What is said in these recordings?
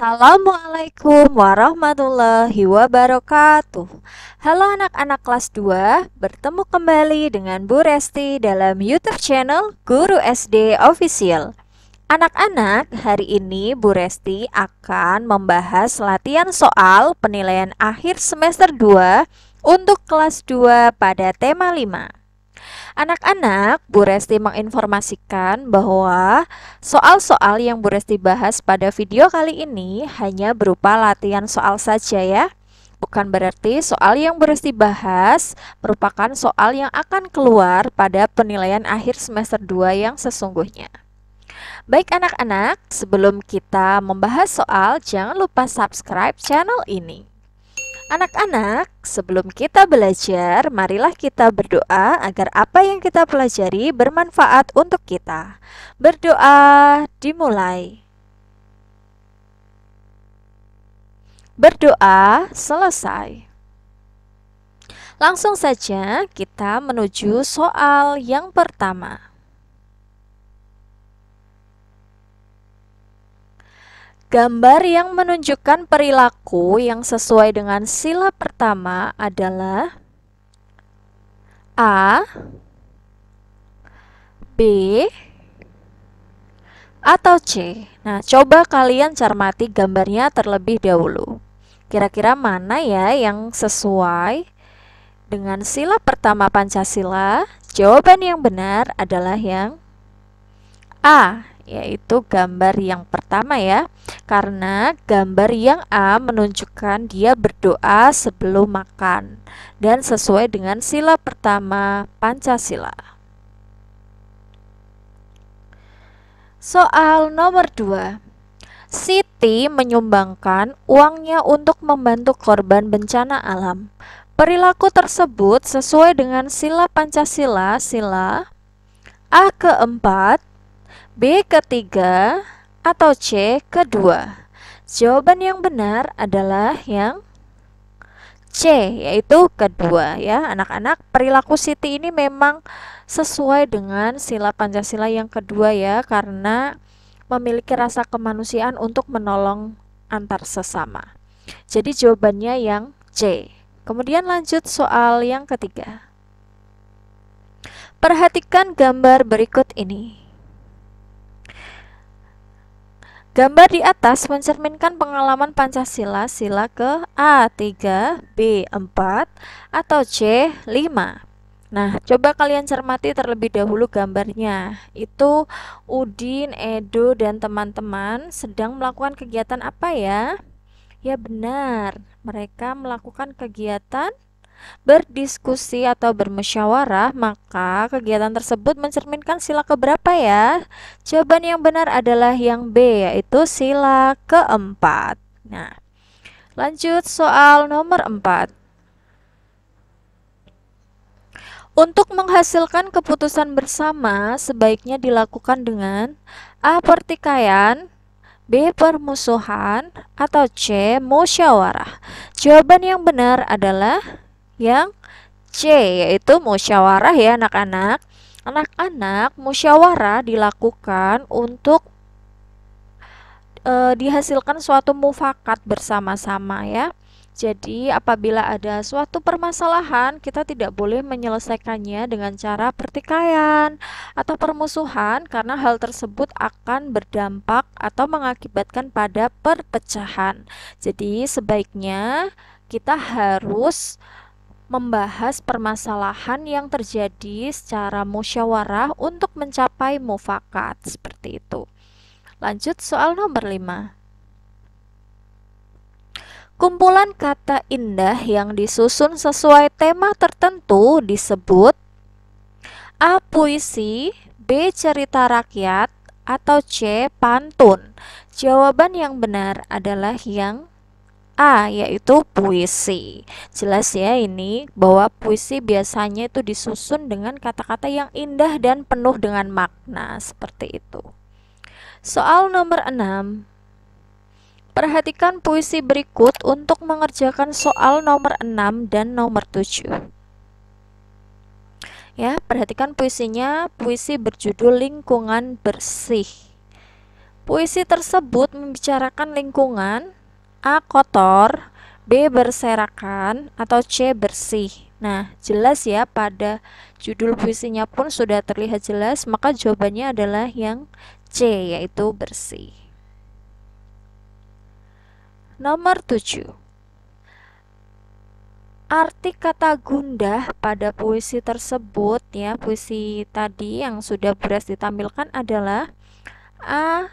Assalamualaikum warahmatullahi wabarakatuh Halo anak-anak kelas 2 Bertemu kembali dengan Bu Resti dalam Youtube channel Guru SD Official Anak-anak, hari ini Bu Resti akan membahas latihan soal penilaian akhir semester 2 untuk kelas 2 pada tema 5 Anak-anak, Bu Resti menginformasikan bahwa soal-soal yang Bu Resti bahas pada video kali ini hanya berupa latihan soal saja ya. Bukan berarti soal yang Bu Resti bahas merupakan soal yang akan keluar pada penilaian akhir semester 2 yang sesungguhnya. Baik anak-anak, sebelum kita membahas soal, jangan lupa subscribe channel ini. Anak-anak, sebelum kita belajar, marilah kita berdoa agar apa yang kita pelajari bermanfaat untuk kita. Berdoa dimulai. Berdoa selesai. Langsung saja kita menuju soal yang pertama. Gambar yang menunjukkan perilaku yang sesuai dengan sila pertama adalah A, B, atau C. Nah, coba kalian cermati gambarnya terlebih dahulu. Kira-kira mana ya yang sesuai dengan sila pertama Pancasila? Jawaban yang benar adalah yang A, yaitu gambar yang pertama ya karena gambar yang A menunjukkan dia berdoa sebelum makan dan sesuai dengan sila pertama Pancasila Soal nomor 2 Siti menyumbangkan uangnya untuk membantu korban bencana alam. Perilaku tersebut sesuai dengan sila Pancasila, sila A keempat, B ketiga atau C kedua? Jawaban yang benar adalah yang C yaitu kedua ya anak-anak perilaku Siti ini memang sesuai dengan sila Pancasila yang kedua ya karena memiliki rasa kemanusiaan untuk menolong antar sesama jadi jawabannya yang C kemudian lanjut soal yang ketiga perhatikan gambar berikut ini Gambar di atas mencerminkan pengalaman Pancasila sila ke A3, B4, atau C5. Nah, coba kalian cermati terlebih dahulu gambarnya. Itu Udin, Edo, dan teman-teman sedang melakukan kegiatan apa ya? Ya benar, mereka melakukan kegiatan berdiskusi atau bermusyawarah, maka kegiatan tersebut mencerminkan sila keberapa ya? Jawaban yang benar adalah yang B, yaitu sila keempat. Nah, lanjut soal nomor empat. Untuk menghasilkan keputusan bersama, sebaiknya dilakukan dengan A. Pertikaian B. Permusuhan atau C. Musyawarah Jawaban yang benar adalah yang C yaitu musyawarah ya anak-anak. Anak-anak musyawarah dilakukan untuk e, dihasilkan suatu mufakat bersama-sama ya. Jadi apabila ada suatu permasalahan, kita tidak boleh menyelesaikannya dengan cara pertikaian atau permusuhan karena hal tersebut akan berdampak atau mengakibatkan pada perpecahan. Jadi sebaiknya kita harus membahas permasalahan yang terjadi secara musyawarah untuk mencapai mufakat seperti itu. Lanjut soal nomor 5. Kumpulan kata indah yang disusun sesuai tema tertentu disebut A. Puisi B. Cerita rakyat atau C. Pantun Jawaban yang benar adalah yang A yaitu puisi. Jelas ya ini bahwa puisi biasanya itu disusun dengan kata-kata yang indah dan penuh dengan makna seperti itu. Soal nomor 6. Perhatikan puisi berikut untuk mengerjakan soal nomor 6 dan nomor 7. Ya, perhatikan puisinya, puisi berjudul lingkungan bersih. Puisi tersebut membicarakan lingkungan A. Kotor B. Berserakan atau C. Bersih Nah, jelas ya pada judul puisinya pun sudah terlihat jelas, maka jawabannya adalah yang C, yaitu bersih. Nomor 7 arti kata gundah pada puisi tersebut ya puisi tadi yang sudah beres ditampilkan adalah a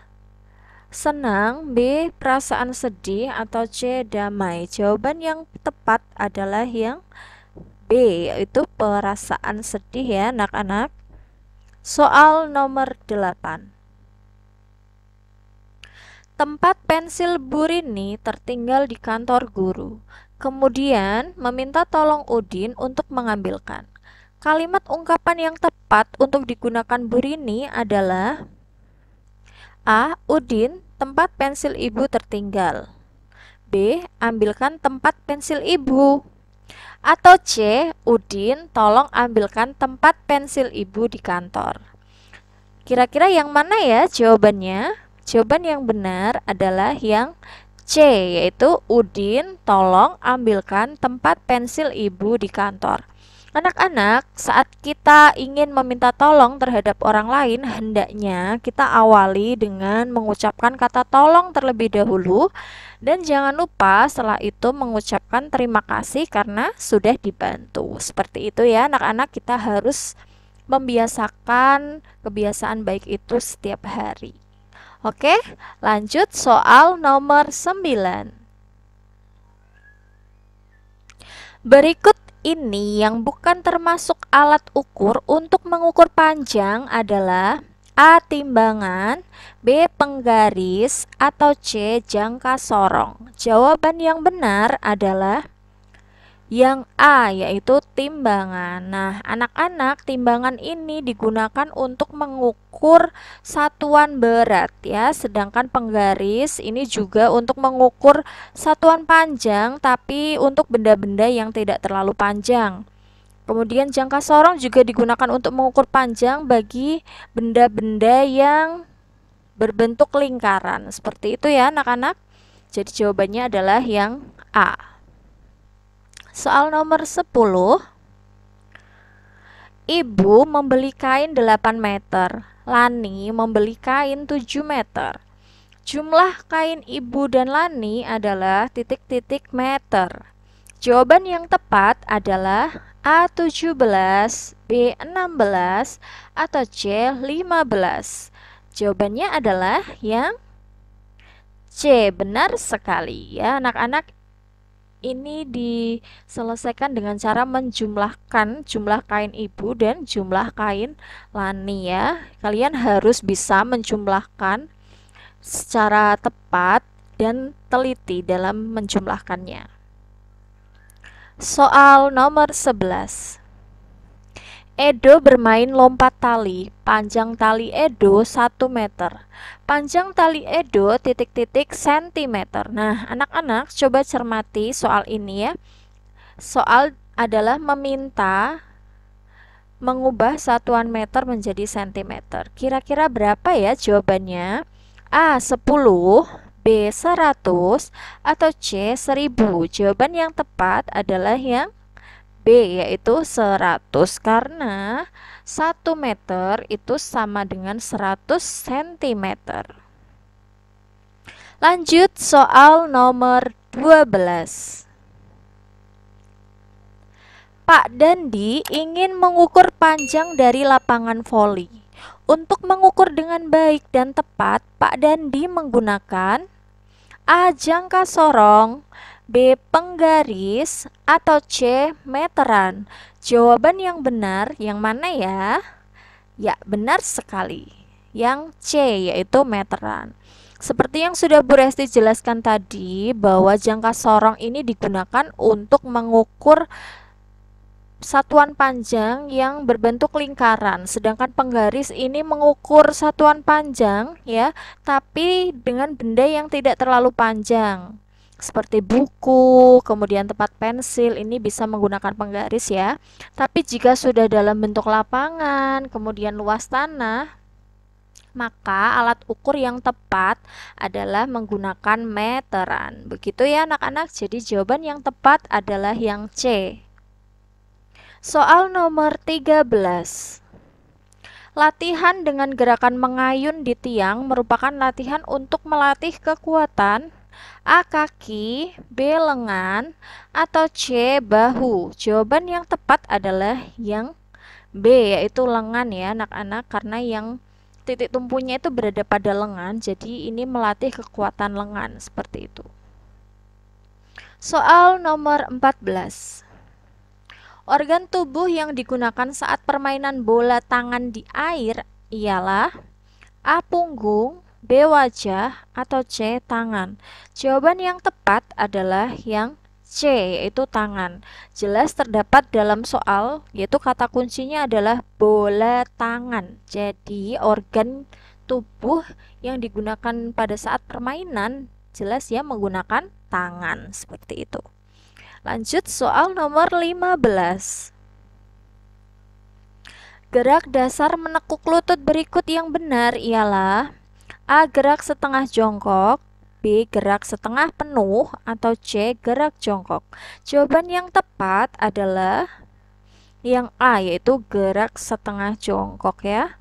senang, B perasaan sedih atau C damai. Jawaban yang tepat adalah yang B yaitu perasaan sedih ya anak-anak. Soal nomor 8. Tempat pensil Burini tertinggal di kantor guru. Kemudian meminta tolong Udin untuk mengambilkan. Kalimat ungkapan yang tepat untuk digunakan Burini adalah A. Udin tempat pensil ibu tertinggal. B. Ambilkan tempat pensil ibu. Atau C. Udin, tolong ambilkan tempat pensil ibu di kantor. Kira-kira yang mana ya jawabannya? Jawaban yang benar adalah yang C, yaitu Udin, tolong ambilkan tempat pensil ibu di kantor. Anak-anak, saat kita ingin meminta tolong terhadap orang lain, hendaknya kita awali dengan mengucapkan kata tolong terlebih dahulu dan jangan lupa setelah itu mengucapkan terima kasih karena sudah dibantu. Seperti itu ya anak-anak, kita harus membiasakan kebiasaan baik itu setiap hari. Oke, lanjut soal nomor 9. Berikut ini yang bukan termasuk alat ukur untuk mengukur panjang adalah A. Timbangan B. Penggaris atau C. Jangka sorong Jawaban yang benar adalah yang A yaitu timbangan. Nah, anak-anak timbangan ini digunakan untuk mengukur satuan berat ya, sedangkan penggaris ini juga untuk mengukur satuan panjang tapi untuk benda-benda yang tidak terlalu panjang. Kemudian jangka sorong juga digunakan untuk mengukur panjang bagi benda-benda yang berbentuk lingkaran. Seperti itu ya anak-anak. Jadi jawabannya adalah yang A. Soal nomor 10. Ibu membeli kain 8 meter, Lani membeli kain 7 meter. Jumlah kain ibu dan Lani adalah titik-titik meter. Jawaban yang tepat adalah A17, B16, atau C15. Jawabannya adalah yang C benar sekali ya anak-anak ini diselesaikan dengan cara menjumlahkan jumlah kain ibu dan jumlah kain lani ya. Kalian harus bisa menjumlahkan secara tepat dan teliti dalam menjumlahkannya. Soal nomor 11. Edo bermain lompat tali. Panjang tali Edo 1 meter. Panjang tali Edo titik-titik sentimeter. Nah, anak-anak coba cermati soal ini ya. Soal adalah meminta mengubah satuan meter menjadi sentimeter. Kira-kira berapa ya jawabannya? A 10, B 100 atau C 1000. Jawaban yang tepat adalah yang B yaitu 100 karena 1 meter itu sama dengan 100 cm. Lanjut soal nomor 12. Pak Dandi ingin mengukur panjang dari lapangan voli. Untuk mengukur dengan baik dan tepat, Pak Dandi menggunakan A. Jangka sorong B. Penggaris atau C. Meteran? Jawaban yang benar yang mana ya? Ya, benar sekali. Yang C yaitu meteran. Seperti yang sudah Bu Resti jelaskan tadi bahwa jangka sorong ini digunakan untuk mengukur satuan panjang yang berbentuk lingkaran, sedangkan penggaris ini mengukur satuan panjang ya, tapi dengan benda yang tidak terlalu panjang seperti buku, kemudian tempat pensil ini bisa menggunakan penggaris ya. Tapi jika sudah dalam bentuk lapangan, kemudian luas tanah, maka alat ukur yang tepat adalah menggunakan meteran. Begitu ya anak-anak. Jadi jawaban yang tepat adalah yang C. Soal nomor 13. Latihan dengan gerakan mengayun di tiang merupakan latihan untuk melatih kekuatan A. Kaki B. Lengan Atau C. Bahu Jawaban yang tepat adalah yang B yaitu lengan ya anak-anak karena yang titik tumpunya itu berada pada lengan jadi ini melatih kekuatan lengan seperti itu Soal nomor 14 Organ tubuh yang digunakan saat permainan bola tangan di air ialah A. Punggung B. Wajah atau C. Tangan Jawaban yang tepat adalah yang C yaitu tangan. Jelas terdapat dalam soal yaitu kata kuncinya adalah bola tangan. Jadi organ tubuh yang digunakan pada saat permainan jelas ya menggunakan tangan seperti itu. Lanjut soal nomor 15. Gerak dasar menekuk lutut berikut yang benar ialah A. Gerak setengah jongkok B. Gerak setengah penuh atau C. Gerak jongkok Jawaban yang tepat adalah yang A yaitu gerak setengah jongkok ya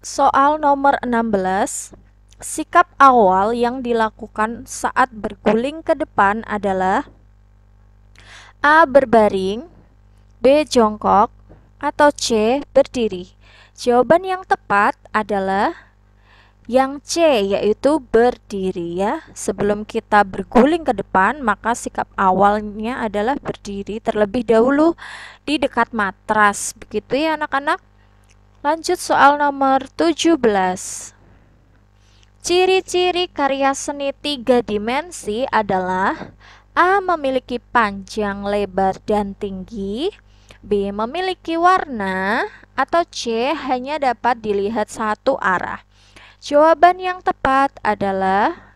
Soal nomor 16 Sikap awal yang dilakukan saat berguling ke depan adalah A. Berbaring B. Jongkok atau C. Berdiri. Jawaban yang tepat adalah yang C yaitu berdiri ya. Sebelum kita berguling ke depan, maka sikap awalnya adalah berdiri terlebih dahulu di dekat matras. Begitu ya anak-anak. Lanjut soal nomor 17. Ciri-ciri karya seni tiga dimensi adalah A. Memiliki panjang, lebar, dan tinggi B. Memiliki warna atau C. Hanya dapat dilihat satu arah. Jawaban yang tepat adalah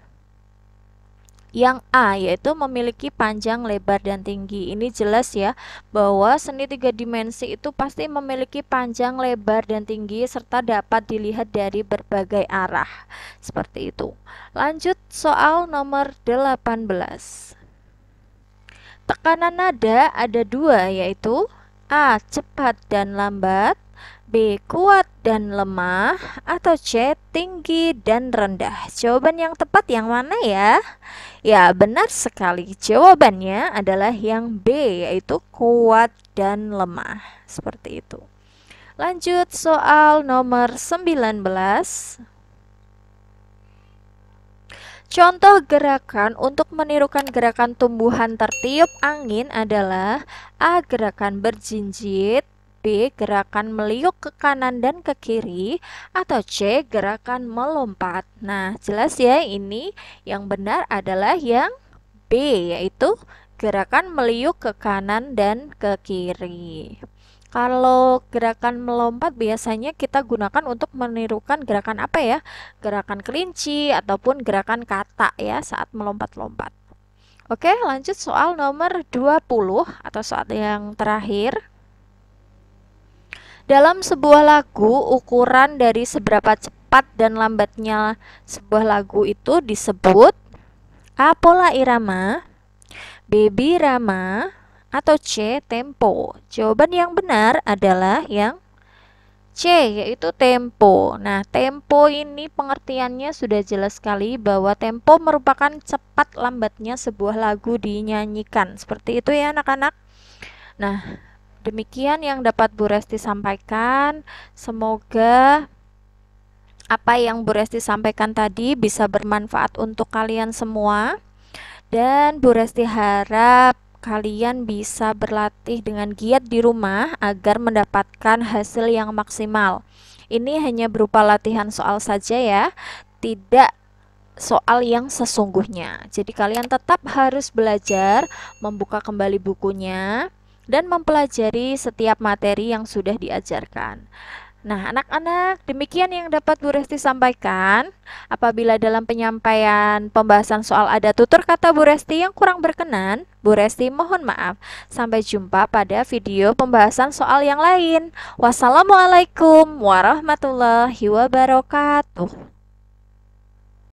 yang A yaitu memiliki panjang, lebar, dan tinggi. Ini jelas ya bahwa seni tiga dimensi itu pasti memiliki panjang, lebar, dan tinggi serta dapat dilihat dari berbagai arah. Seperti itu. Lanjut soal nomor 18. Tekanan nada ada dua yaitu A. Cepat dan lambat B. Kuat dan lemah Atau C. Tinggi dan rendah Jawaban yang tepat yang mana ya? Ya benar sekali Jawabannya adalah yang B Yaitu kuat dan lemah Seperti itu Lanjut soal nomor 19 Contoh gerakan untuk menirukan gerakan tumbuhan tertiup angin adalah A. Gerakan berjinjit B. Gerakan meliuk ke kanan dan ke kiri Atau C. Gerakan melompat Nah jelas ya ini yang benar adalah yang B yaitu gerakan meliuk ke kanan dan ke kiri kalau gerakan melompat biasanya kita gunakan untuk menirukan gerakan apa ya? Gerakan kelinci ataupun gerakan kata ya saat melompat-lompat. Oke, lanjut soal nomor 20 atau soal yang terakhir. Dalam sebuah lagu, ukuran dari seberapa cepat dan lambatnya sebuah lagu itu disebut A. Pola irama B. Birama atau C tempo? Jawaban yang benar adalah yang C yaitu tempo. Nah, tempo ini pengertiannya sudah jelas sekali bahwa tempo merupakan cepat lambatnya sebuah lagu dinyanyikan. Seperti itu ya anak-anak. Nah, demikian yang dapat Bu Resti sampaikan. Semoga apa yang Bu Resti sampaikan tadi bisa bermanfaat untuk kalian semua. Dan Bu Resti harap kalian bisa berlatih dengan giat di rumah agar mendapatkan hasil yang maksimal. Ini hanya berupa latihan soal saja ya, tidak soal yang sesungguhnya. Jadi kalian tetap harus belajar membuka kembali bukunya dan mempelajari setiap materi yang sudah diajarkan. Nah, anak-anak, demikian yang dapat Bu Resti sampaikan. Apabila dalam penyampaian pembahasan soal ada tutur kata Bu Resti yang kurang berkenan, Bu Resti mohon maaf. Sampai jumpa pada video pembahasan soal yang lain. Wassalamualaikum warahmatullahi wabarakatuh.